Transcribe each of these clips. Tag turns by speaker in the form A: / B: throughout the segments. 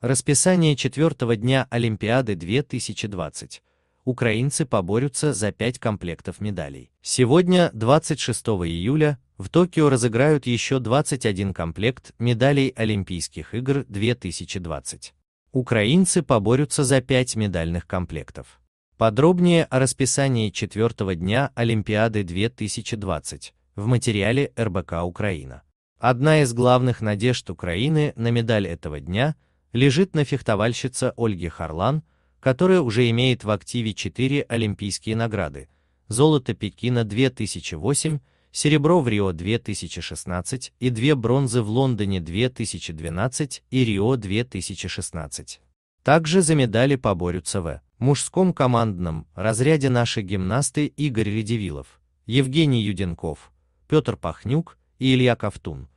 A: Расписание четвертого дня Олимпиады 2020. Украинцы поборются за пять комплектов медалей. Сегодня, 26 июля, в Токио разыграют еще 21 комплект медалей Олимпийских игр 2020. Украинцы поборются за пять медальных комплектов. Подробнее о расписании четвертого дня Олимпиады 2020 в материале РБК Украина. Одна из главных надежд Украины на медаль этого дня – лежит на фехтовальщице Ольге Харлан, которая уже имеет в активе 4 олимпийские награды, золото Пекина 2008, серебро в Рио 2016 и две бронзы в Лондоне 2012 и Рио 2016. Также за медали поборются в мужском командном разряде наши гимнасты Игорь Редивилов, Евгений Юденков, Петр Пахнюк и Илья Ковтун,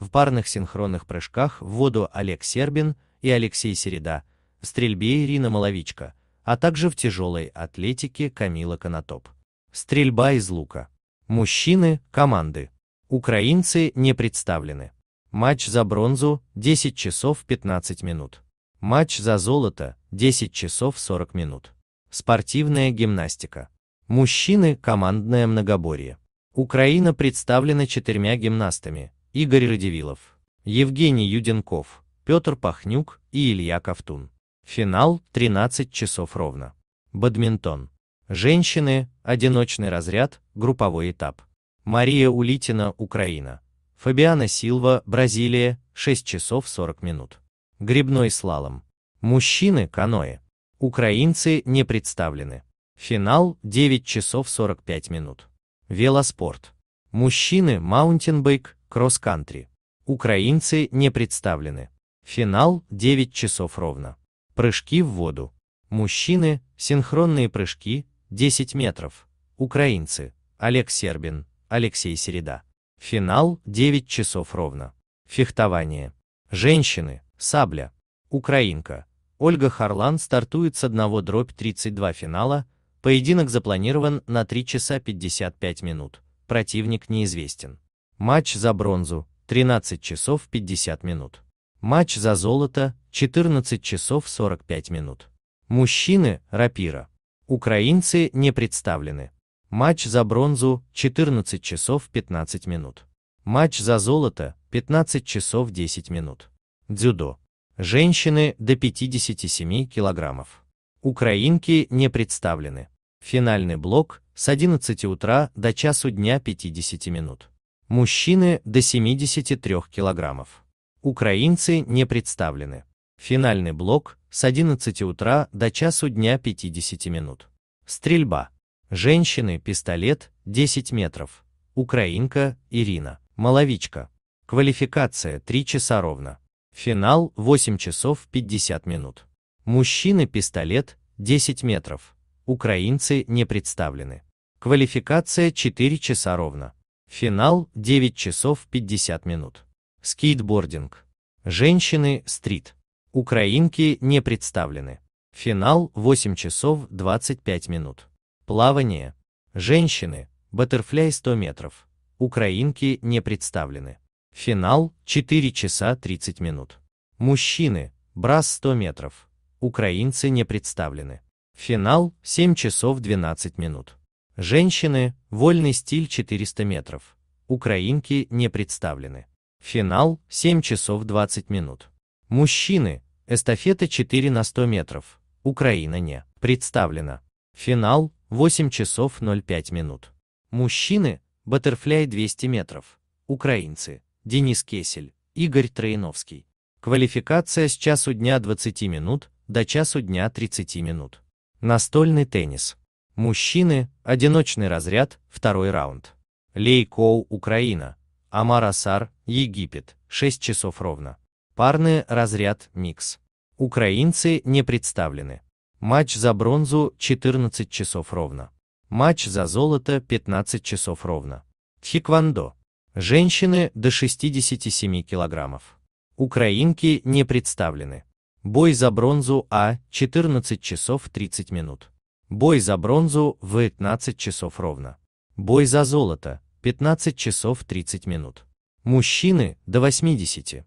A: в парных синхронных прыжках в воду Олег Сербин, и Алексей Середа, в стрельбе Ирина Маловичка, а также в тяжелой атлетике Камила Конотоп. Стрельба из лука. Мужчины, команды. Украинцы не представлены. Матч за бронзу 10 часов 15 минут. Матч за золото 10 часов 40 минут. Спортивная гимнастика. Мужчины командное многоборье. Украина представлена четырьмя гимнастами. Игорь Радивилов, Евгений Юденков, Петр Пахнюк и Илья Ковтун. Финал 13 часов ровно. Бадминтон. Женщины, одиночный разряд, групповой этап. Мария Улитина, Украина. Фабиана Силва, Бразилия, 6 часов 40 минут. Грибной слалом. Мужчины, каноэ. Украинцы не представлены. Финал 9 часов 45 минут. Велоспорт. Мужчины, маунтинбайк, кросс-кантри. Украинцы не представлены. Финал 9 часов ровно. Прыжки в воду. Мужчины, синхронные прыжки, 10 метров. Украинцы, Олег Сербин, Алексей Середа. Финал 9 часов ровно. Фехтование. Женщины, сабля. Украинка. Ольга Харлан стартует с 1 дробь 32 финала, поединок запланирован на 3 часа 55 минут, противник неизвестен. Матч за бронзу, 13 часов 50 минут. Матч за золото, 14 часов 45 минут. Мужчины, рапира. Украинцы не представлены. Матч за бронзу, 14 часов 15 минут. Матч за золото, 15 часов 10 минут. Дзюдо. Женщины до 57 килограммов. Украинки не представлены. Финальный блок с 11 утра до часу дня 50 минут. Мужчины до 73 килограммов. Украинцы не представлены. Финальный блок с 11 утра до часу дня 50 минут. Стрельба. Женщины, пистолет, 10 метров. Украинка, Ирина. Маловичка. Квалификация 3 часа ровно. Финал 8 часов 50 минут. Мужчины, пистолет, 10 метров. Украинцы не представлены. Квалификация 4 часа ровно. Финал 9 часов 50 минут. Скейтбординг. Женщины стрит. Украинки не представлены. Финал 8 часов 25 минут. Плавание. Женщины. Баттерфляй 100 метров. Украинки не представлены. Финал 4 часа 30 минут. Мужчины. Брас 100 метров. Украинцы не представлены. Финал 7 часов 12 минут. Женщины. Вольный стиль 400 метров. Украинки не представлены. Финал 7 часов 20 минут. Мужчины. Эстафета 4 на 100 метров. Украина не представлена. Финал 8 часов 05 минут. Мужчины. Баттерфляй 200 метров. Украинцы. Денис Кесель, Игорь Троиновский. Квалификация с часу дня 20 минут до часу дня 30 минут. Настольный теннис. Мужчины, одиночный разряд, второй раунд. Лейкоу, Украина, Амарасар, Египет, 6 часов ровно. Парный разряд, микс. Украинцы не представлены. Матч за бронзу 14 часов ровно. Матч за золото 15 часов ровно. Тхиквандо. Женщины до 67 килограммов. Украинки не представлены. Бой за бронзу А 14 часов 30 минут. Бой за бронзу в 15 часов ровно. Бой за золото 15 часов 30 минут. Мужчины до 80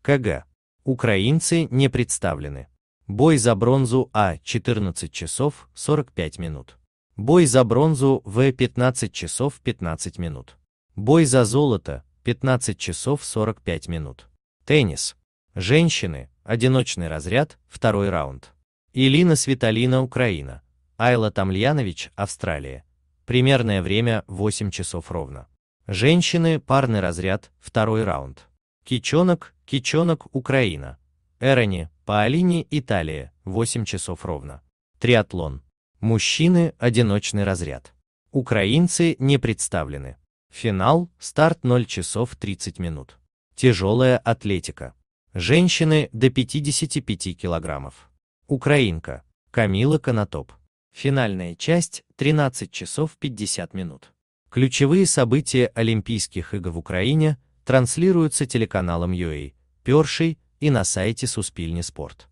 A: кг. Украинцы не представлены. Бой за бронзу А 14 часов 45 минут. Бой за бронзу В 15 часов 15 минут. Бой за золото 15 часов 45 минут. Теннис. Женщины, одиночный разряд, второй раунд. Илина Светалина, Украина. Айла Тамльянович, Австралия. Примерное время 8 часов ровно. Женщины, парный разряд, второй раунд. Кичонок, Кичонок, Украина. Эрони, Паолини, Италия, 8 часов ровно. Триатлон. Мужчины, одиночный разряд. Украинцы не представлены. Финал, старт 0 часов 30 минут. Тяжелая атлетика. Женщины до 55 килограммов. Украинка. Камила Конотоп. Финальная часть – 13 часов 50 минут. Ключевые события Олимпийских игр в Украине транслируются телеканалом UA, Перший и на сайте Суспильни Спорт.